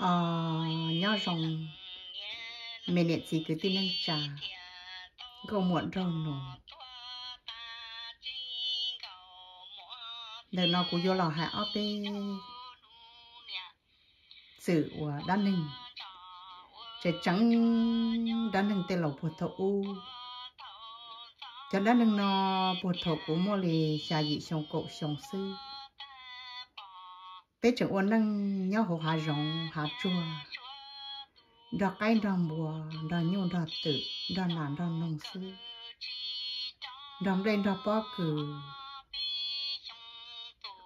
ờ nhau rồng mẹ điện gì cứ tin anh trà gầu muộn rồi nổ để nó cũng vô lò hạ ở tê sự của đan ninh trẻ trắng đan ninh tê lộc Phật thổ u cho đan ninh nó Phật thổ của mua lì trà dị sông cậu sông sư bé chẳng ôn năng nhau hồ hà rồng hà chua đọt cái đọt mùa đọt nhung đọt tự đọt nản đọt nông sư đọt đen đọt bó cử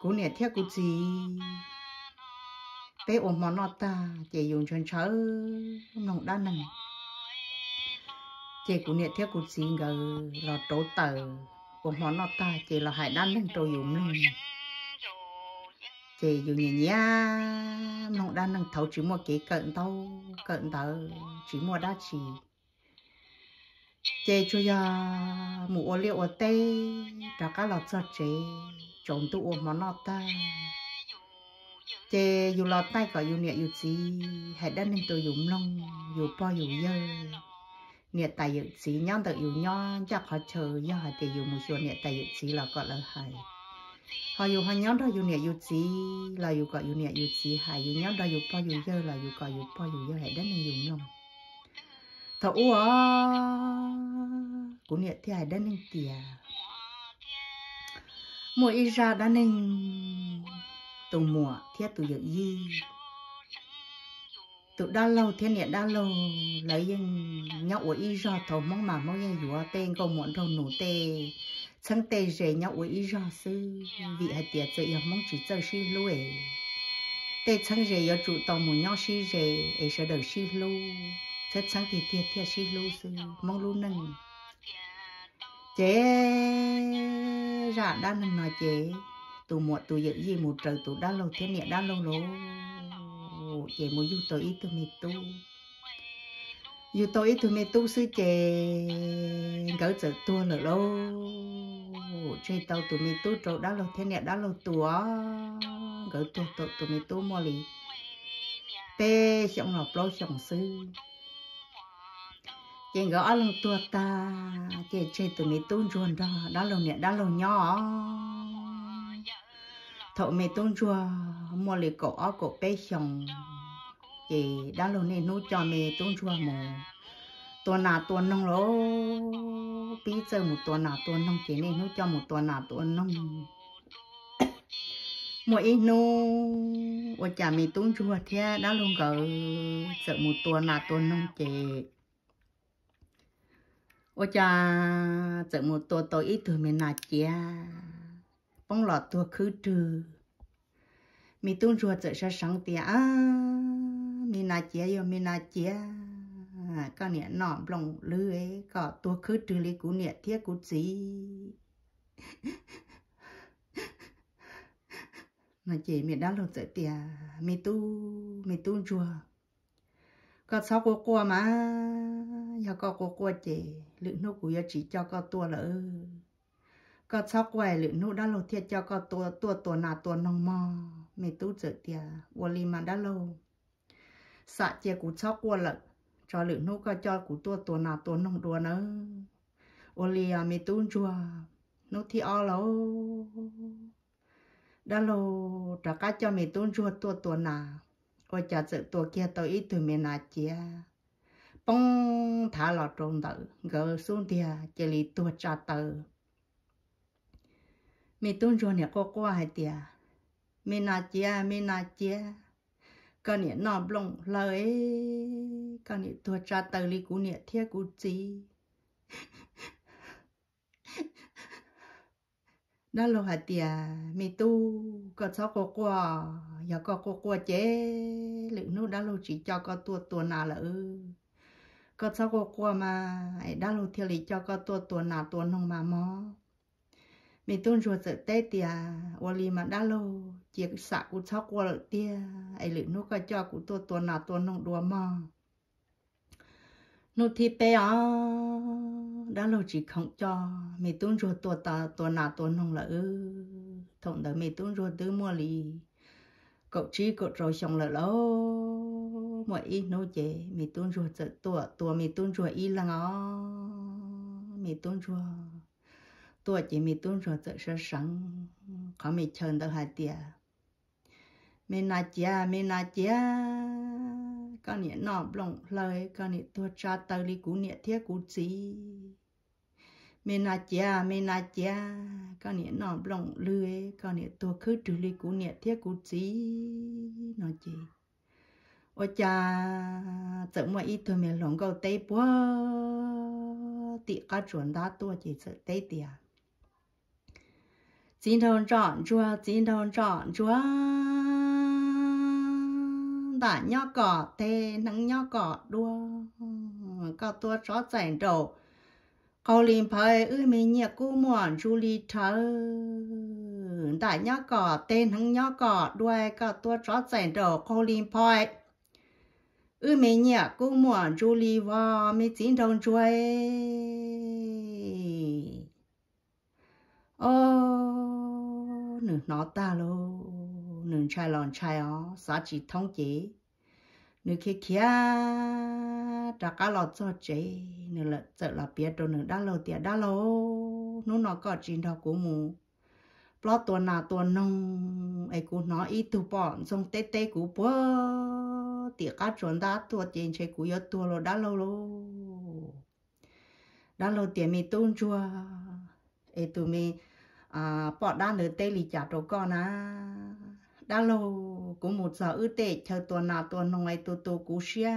cú nè theo cú gì bé ôm món nọ ta chỉ dùng chân chớ nông đa nằng chị cũng nhận theo cuộc gì gờ lọt trổ tờ ôm món nọ ta chị là hải đan lên trôi dùng lên chị dù nhìn nhá mong đang nâng thấu chỉ mua cái cận tao cận tao chỉ mua đã chỉ chị cho ya mũ ô liệu ở tê đã cá lọt cho chị chồng tụ ô món lọt ta chị dù lọt tay cả dù nhẹ dù gì hãy đăng lên tôi dùng lông dù po dù dơ nhẹ tài dự sĩ nhon tự dù nhau chắc họ chờ do họ thì dù một số nhẹ tài dự sĩ là gọi là hài họ dù họ nhóm đó dù nè dù chỉ là dù gọi dù nè dù chỉ hay dù nhóm đó dù bao dù dơ là dù gọi dù bao dù dơ hệ đất nên dùng nhom thọ u à cũng nè thì hay đất nên tiề mùa y ra đã nên tụ mùa thiết tụ dự gì tụ đa lâu thiên niệm đa lâu lấy dân nhậu ở y ra thầu mong mà mong dân dùa tên câu muộn thầu nổ tê chẳng tê rể nhau với ý rõ vì hạt tiệt dậy mong chỉ chờ si lưu ấy tê chẳng rể ở trụ tàu nhau si rể sẽ đợi si lưu chắc chẳng thì tiệt tiệt si lưu sư mong lưu nâng chế ra đa nâng nói chế tụ một tụ dự gì một trời tụ đa lâu thế niệm đa lâu lỗ chế một du tới ý tụ mệt dù tôi ít tụi mẹ tu sư chè gỡ giờ tua nữa lô chơi tàu tụi mẹ tu trâu đã lâu thế này đã lâu tua gỡ tua tụi tụi mẹ tu mò lì tê xong lọc lô xong sư chị gỡ ở lưng tua ta chị chơi tụi mẹ tu ruồn đó đã lâu nè đã lâu nhỏ thậu mẹ tu ruồn mò lì cổ ở cổ bé xong chị đã lâu nên nô cho mẹ tôn chua mồ, tuần nào tuần nông lỗ bây giờ một tuần nào tuần nông chị nên nô cho một tuần nào tuần nông mỗi ít nô ở chả mẹ tôn chua thế đã lâu gỡ sợ một tuần nào tuần nông chị ở cha sợ một tuần tôi ít tuổi mẹ nào chị bông lọt tua cứ trừ mẹ tôn chua sợ sáng sáng tia à mi na chia yo mi na chia có nè nọ lòng lư ấy tua khứ trừ lý cú nè thiết cú gì mà chỉ mi đã lột sợ tiề mi tu mi tu chùa có sáu cô cô mà giờ có cô cô chị lượng nô của chỉ cho có tua lỡ có sáu quầy lượng nô đã lột thiết cho có tua tua tua nà tua nông mò mi tu sợ tiề vô li mà đã lột xạ chia cú chó qua lợn cho lửa nô ca cho cú tua tua nào tua nông đùa nữa ô li à mi tuôn chùa nô thi o lô đã lô trả cá cho mi tuôn chùa tua tua nào ô chả sự tua kia tôi ít từ mi nà chia bông thả lọ trộn tử gỡ xuống thìa chỉ lì tua trả tử mi tuôn chùa nè cô cô hai tia mi nà chia mi nà chia con nhện nọ blong lời con nhện tua cha tờ li cú nhện thiết cú chi đó lo hạt tiề mi tu có cháu có qua giờ có có qua chế lượng nút đã lo chỉ cho có tua tua nào là ư có cháu có qua mà đã lo theo lý cho có tua tua nào tua nông mà mò mi tu ruột sợ tết tiề ô li mà đã lo chỉ xạ cụ cháu qua lợi tia ấy lự nó coi cho cụ tua tua nào tua nông đùa mà nụ thì bé à đã lâu chỉ không cho mẹ tuôn rồi tua ta tua nào tua nông là ư thằng đời mẹ tuôn rồi tứ mua lì cậu chỉ cậu rồi xong là lâu mọi ít nô chế mẹ tuôn rồi tua tua mẹ tuôn rồi ít là ngó mẹ tuôn rồi tua chỉ mẹ tuôn rồi sợ sẵn có mẹ chờ đợi hai tiệt mẹ nà chia mẹ nà chia con nhẹ nọ lộng lời con nhẹ tua cha tờ li cú nhẹ thiết cú chỉ mẹ nà chia mẹ nà chia con nhẹ nọ lộng lười con nhẹ tua khứ trừ li cú nhẹ thiết cú chỉ nó chỉ ôi cha tự mà ít thôi mẹ lộng cầu tây búa tị cá chuẩn đã tua chỉ sợ tây tiệt chính thông trọn chúa chính thông trọn chúa bà nho cỏ tê nắng nho cỏ đua có tua chó chạy đầu câu liền phải ư mình nhẹ cú muộn du li thơ đã nho cỏ tê nắng nho cỏ đuôi có tua chó chạy đầu câu liền phải ư mình nhẹ cú muộn du li vò mình chín đồng chuối ô nửa nó ta luôn nương chai lon chai ó xá chỉ thông chế nương kia kia đã cá lọt cho chế nương lợn chợ là biết đồ nương đã lâu tiệt đã lâu nó nó có chín đầu của mù lo tua nà tua nông ai cũng nói ít tu bọn xong tê tê của bố tiệt cá chuẩn đã tua tiền chế của yếu tua lo đã lâu lâu đã lâu tiệt mi tôn chua ai tu mi à bỏ đa nửa tê lì chả đồ con á đã lâu cũng một giờ ư tệ chờ tuần nào tuần ngoài tu tu cú xia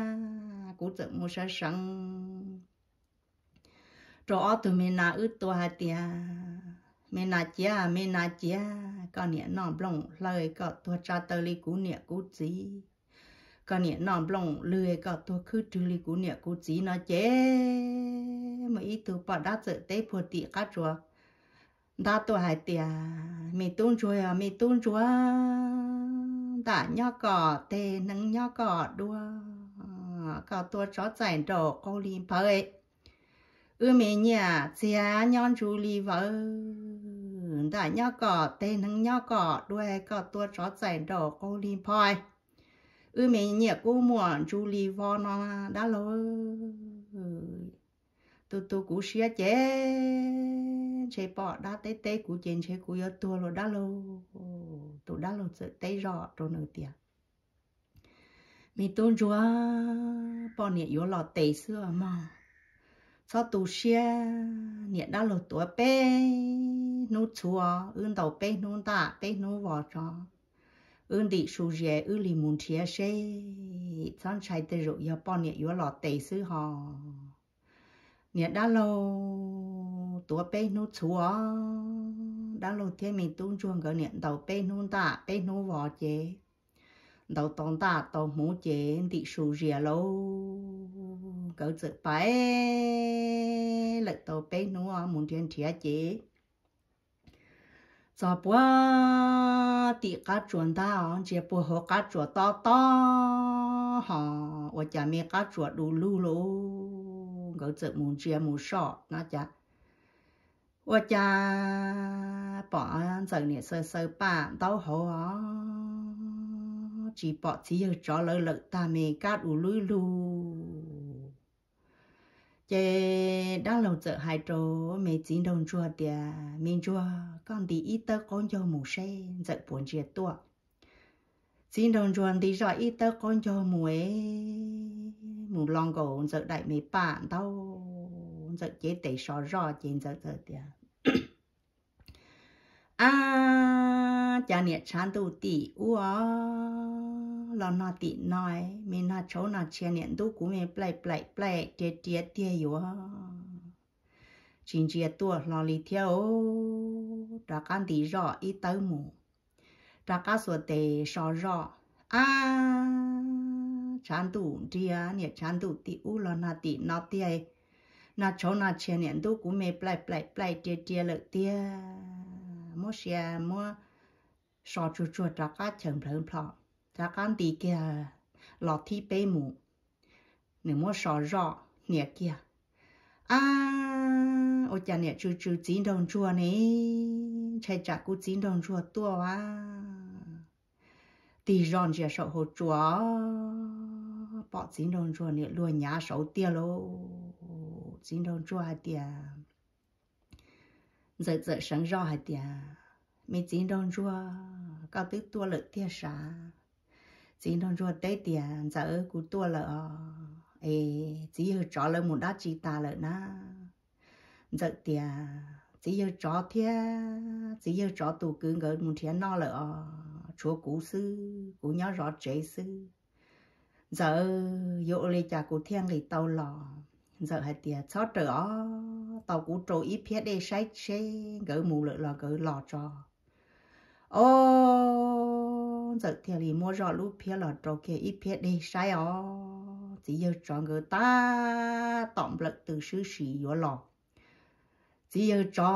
cú tự mua sa sáng rồi từ mình nào ư tu hai tia mình nào chia mình nào chia còn niệm nón blong lời có tua cha tơ li cú niệm cú gì còn niệm nón blong lười có tua khứ trừ li cú niệm cú gì nó chế mà ít tu bỏ đá tự tế phù tị các chùa đã tuổi hai tia mi tung chúa à mi tung chúa đã nhớ cỏ tê nâng nhớ cỏ đua cỏ tua chó chạy đồ cô lim phơi ư mi nhà chia nhon chú li vợ đã nhớ cỏ tê nâng nhớ cỏ đua cỏ tua chó chạy đồ cô lim phơi ư mi nhà cô muộn chú li vợ nó đã lâu tu tu cú xia chết chế bỏ đã tê tê cú chén chế cú yo tua lo đã lo tụ đã lo sợ tê rõ rồi nửa tiệt mi tôn chúa bỏ nhẹ yếu lọ tê xưa mà cho tụ xe nhẹ đã lo tua bé nút chúa ươn đầu bé nút ta bé nút vỏ cho ươn đi sù rẻ ươn lì muốn chia xe chọn trái tê rồi yo bỏ nhẹ yếu lọ tê xưa họ nhẹ đã lâu ตัวเป้นูชัวดาวลงเทียมีตุ้งชวนกันเนี่ยดาวเป้นูตาเป้นูวอเจดาวตองตาตองหมูเจติสูเรียโลก็จะไปเลยตัวเป้นูอ่ะมุนเทียนเทียเจจอบว่าติกัดจวนตาอ๋อเจ็บปวดหัวกัดจวดตอตอฮะว่าจะมีกัดจวดดูลู่โลก็จะมุนเจียมุนชอบนะจ๊ะ我家把这年岁岁半到好啊，只把只有找了了，但没干乌噜噜。chế đang lâu chợ hai trâu mẹ chín đồng chua tìa mình chua con tí ít tớ con cho mù xe dạy buồn chia tua chín đồng chua tí rõ ít tớ con cho mù ấy mù long cổ dạy đại mẹ bạn tao giờ chế tẩy rõ trên giờ giờ tiền à cha nè chán tu tì ua lo nó tì nói mình nó cháu nó chia nè tu cũng mình play play play chế chế tiền yếu chính chế tua lo lì theo đã can tì rõ ít tới mù đã cá sò tẩy sò rõ à chán tu chia nè chán tu tì u lo nó tì nó tiền na chỗ na chè nè đâu cũng mê play play play tia tia lợi tia mua xe mua sò chua chua trả cá chừng phẳng phẳng trả cá đi kia lọt thi bê mù nè mua sò rọ nè kia à ô chà nè chua chua chín đồng chua nè chạy trả cú chín đồng chua tua à thì ròn chè sò hồ chua bỏ chín đồng chua nè luôn nhá sầu tia lô chính đồng chua hạt tiệt giờ giờ sáng rõ hạt mình chính đồng chua cao tức tua lợi tiệt sa chính đồng chua tết tiệt giờ cú tua lợi ê chỉ hơi chó lợi một đá chỉ ta lợi na giờ tiệt chỉ hơi chó thiệt chỉ hơi chó tù cứ ngỡ một thiệt no lợi chúa cú sư cú nhớ rõ chế sư giờ dỗ lê cha cú thiên lì tàu lò giờ hai tia cho trở tàu cũ trộn ít phía để sai chê gỡ mù lợ là gỡ lò cho ô giờ thì lì mua rõ lúc phía là trò kia ít phía để sai ó chỉ giờ cho người ta tổng lợn từ sư sĩ vô lò chỉ giờ cho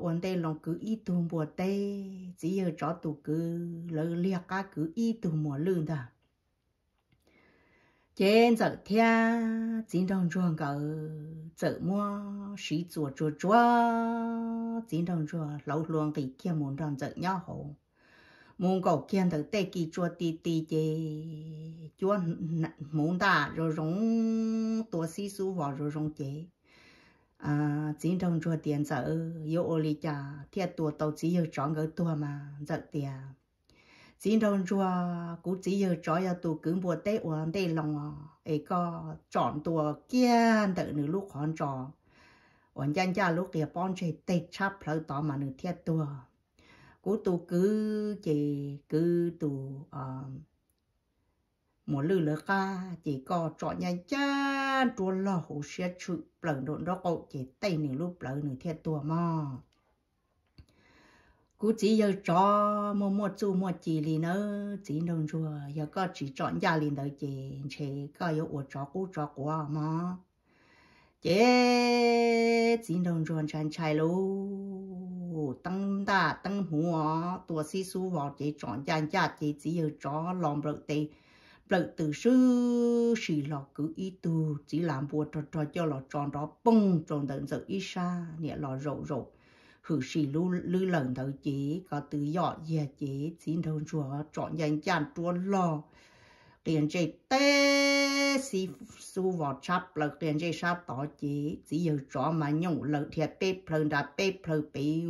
ổn đây lòng cứ ít tuồng bùa tê chỉ giờ cho tụ cứ lỡ liệt cả cứ ít tuồng mùa lương thôi trên giờ thia chính đồng ruộng gạo giờ mua sĩ chùa chùa chùa chính cái kia muốn đồng giờ nhau hồ cầu kia từ tây kỳ chùa tì tì chê rồi rong tua sĩ su rồi rong chê à chính đồng ruộng tiền giờ yêu ô li cha thiệt tua chỉ yêu chọn cái mà giờ tiền chỉ đông chua cũng chỉ giờ cho ya tụ cứ bùa tê uống tê lòng ấy có chọn tụ kia tự nữ lúc hoàn trò uống gian cha lúc kia bọn chơi tê chắp lỡ tỏ mà nữ thiết tụ cú tụ cứ chỉ cứ tụ ờ, một lư lơ ca chỉ có chọn nhà cha chua lo hồ xe chữ lần độn đó cậu chỉ tê nữ lúc lỡ nữ thiết tụ mà cú chỉ giờ cho mua mua chú mua chỉ lì nữa chỉ đồng chùa giờ có chỉ chọn gia lì nữa chị chị có yêu ủa cho cú cho quá mà chị chỉ đồng chùa chăn chạy lú tăng đa tăng mua tua xí xú vào chị chọn gia gia chị chỉ giờ cho lòng bự tì bự từ sư xì lọ cứ ý tu chỉ làm bùa cho cho cho lọ tròn đó bung tròn đợn giờ ít xa nhẹ lọ rậu rậu khử sĩ lưu lưu lần đầu chế có từ nhỏ dè chế xin đầu chúa chọn nhân chàng tuôn lo tiền chế tê si su vào chắp lợt tiền chế sắp tỏ chế chỉ giờ chó mà nhung lợt thiệt bê phơi đã bê phơi bê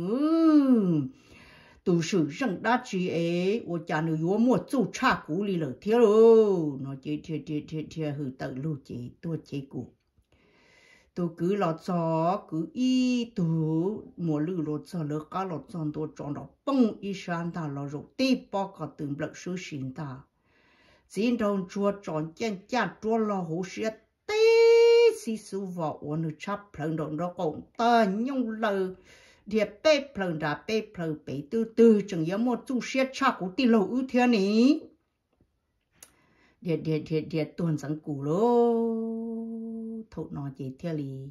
tu sử răng đa chi ấy ô cha nữ yếu mua chu cha cũ li lợt thiệt rồi nó chế thiệt thiệt thiệt thiệt hư tự lưu chế tua chế cũ tôi cứ lo cho cứ y tu mùa lư lo cho lỡ cá lo cho tôi chọn đó bông y san ta lo rồi tê bao cả từng bậc sư sinh ta xin đồng chúa chọn chân cha chúa lo hồ sĩ tê sĩ sư vợ ổn được chấp phần cũng ta nhung lời thì bê phần đã bê phần bê tư tư chẳng yếu một chú sĩ cha của tì lâu ưu thiên ý thì thì thì thì tuần sáng cũ luôn thụ nó chỉ theo lý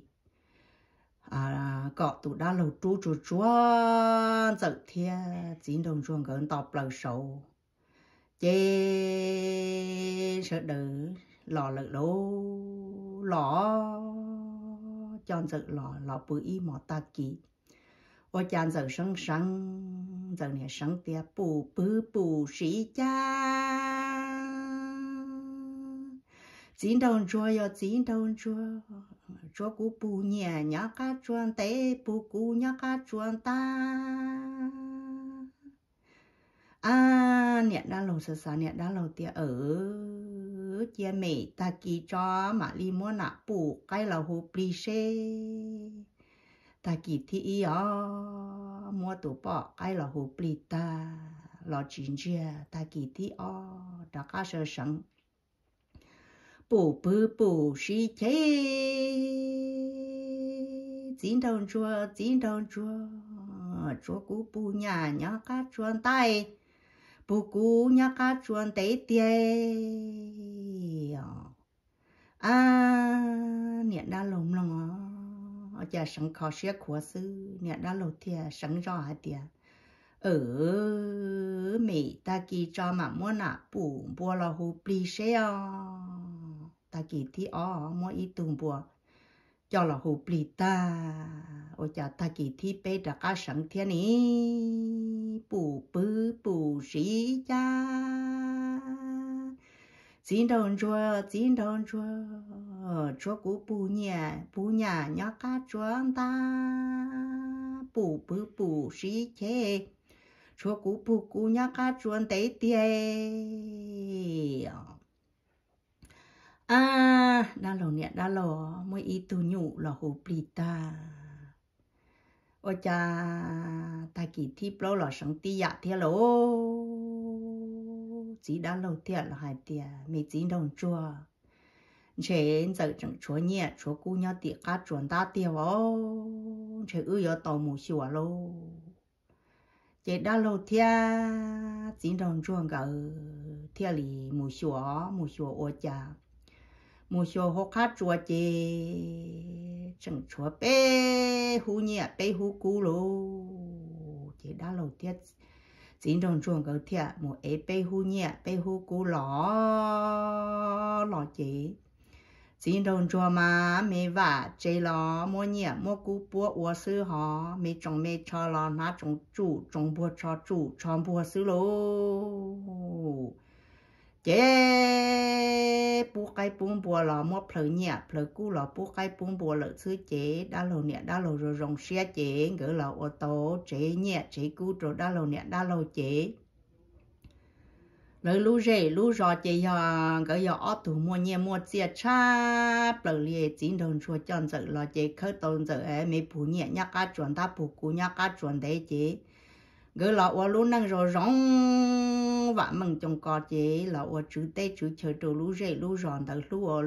à có tụ đã lâu chú chú chú giờ thia chín đồng chuông gần tọp lầu sầu chê sợ đỡ lò lợ lô lò chọn giờ lò lò bự y mỏ ta kỳ, ô chàng giờ sáng sáng giờ này sáng tia bù bự bù sĩ cha chín đồng chúa yo chín đồng chúa chúa cú bù nhẹ nhá cá chuan tế bù cú nhá cá chuan ta à nhẹ đã lâu sơ sá nhẹ đã lâu tia ở chia mẹ ta kỳ cho mà li mua nạ bù cái là hồ bì xe ta kỳ thi ý mua tủ bỏ cái là hồ bì ta lo chín chia ta kỳ thi o, đã cá sơ sẵn bù bù bù shi thế chín đồng chua chín đồng chua chua cú bù nhà nhà ca chuan tay bù cú nhà ca chuan tế tế à nhà đã lồng lồng ở nhà sống khó sẽ khó sư nhà đã lồng thì sống rõ hả tiền ở mỹ ta kỳ cho mà muốn à bù bù là hù bì xe à ta kỳ thi ó mua ít tuồng bùa cho là hụp lì ta ôi cha ta kỳ thi bê đã ca sẵn thiên ní bù bứ bù sĩ cha chín đồng chua chín đồng chua chua cú bù nhà bù nhà nhá cá chuông ta bù bứ bù sĩ chê chua cú bù cú nhá cá chuông tế tiê à đã lò nè đa lò mỗi ít tu nhụ lò hồ bì ta ôi cha ta kỳ thi lâu lò sống ti dạ thế lò chỉ đa lâu thiệt là hai tiền mấy chỉ đồng chùa chế giờ chẳng chúa nhẹ chúa cu nhau tiệt cá chuẩn ta tiêu ó chế ư yo tàu mù xìu lô chế đa lâu thia chỉ đồng chuông gạo thia lì mù xìu mù xìu ô cha mù xô họ khá chua chê chẳng chua bê hú nhẹ bê hú cú lô chế đã lô tiết chính trong chuồng cầu thiệt mù ế bê hú nhẹ bê hú cú lỏ lỏ chế chính trong chuồng mà mẹ vả chế lỏ mua nhẹ mua cú búa ua sư hò mẹ chồng mẹ cho lò ná chồng chủ chồng búa cho chủ chồng búa sư lô chế bu cái bún bò lò mua phở nhẹ phở cú lò bu cái bún bò lợ chứ chế đã lầu nhẹ đã lầu rồi rồng xe chế ngỡ lò ô tô chế nhẹ chế cú rồi đã lầu nhẹ đã lầu chế lỡ lu rể lu rò chế giờ ngỡ giờ ót thủ mua nhẹ mua chia cha phở liề chín đồng chua chọn giờ lò chế khơi tồn giờ ấy mấy bù nhẹ nhắc cá chuẩn ta bù cú nhắc cá chuẩn đấy chế gỡ lọ ở lú năng rồi rong và mừng trồng cỏ chế lọ ở chữ tê chữ chờ trâu lũ rễ lũ ròn tới lũ ở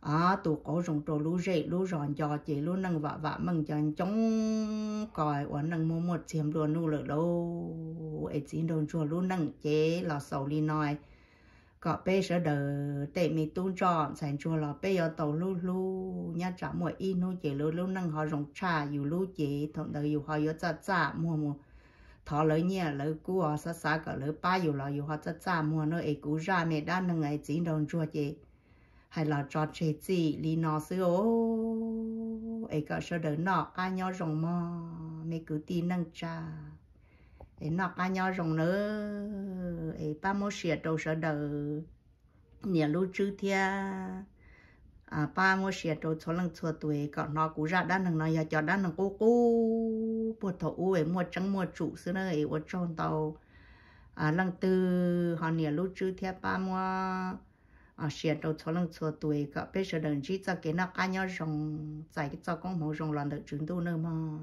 à tụ cổ rồng trâu lũ rễ lũ ròn cho chế lũ năng và và mừng cho chống còi ở năng mua một xem luôn nu lợ đâu ấy chỉ đồn chùa lũ năng chế lọ sầu li nói có bé sợ đờ tệ mi tu cho sản chùa lọ bé ở tàu lũ lũ nhà trả mua in nu chế lũ lũ năng họ rồng trà dù lú chế thằng đời dù họ ở chả chả mua mua thọ lỡ nhà lỡ cú họ sa sa cả lỡ ba dù lỡ dù họ cha cha mua nó ấy cú ra mẹ đã nâng ấy chỉ đồng chua chị hay là cho chị chị lý nó sư ô ấy cả sơ đỡ nọ ca nhau rồng mà mẹ cứ tí nâng cha ấy nọ ca nhau rồng nữa ấy ba mô xịa đầu sơ đỡ nhà lưu chư thiên à ba mươi xe trâu cho lần số tuổi còn nó cũng ra đan thằng nó giờ cho đan thằng cô cô bột thổ u ấy mua trắng mua trụ xưa nơi ấy ở trong tàu à lần tư họ nhà lúc trước theo ba mươi à xe trâu cho lần số tuổi còn bây giờ đừng chỉ cho cái nó cá nhau rồng giải cái cho con mồ rồng làm được chúng tôi nữa mà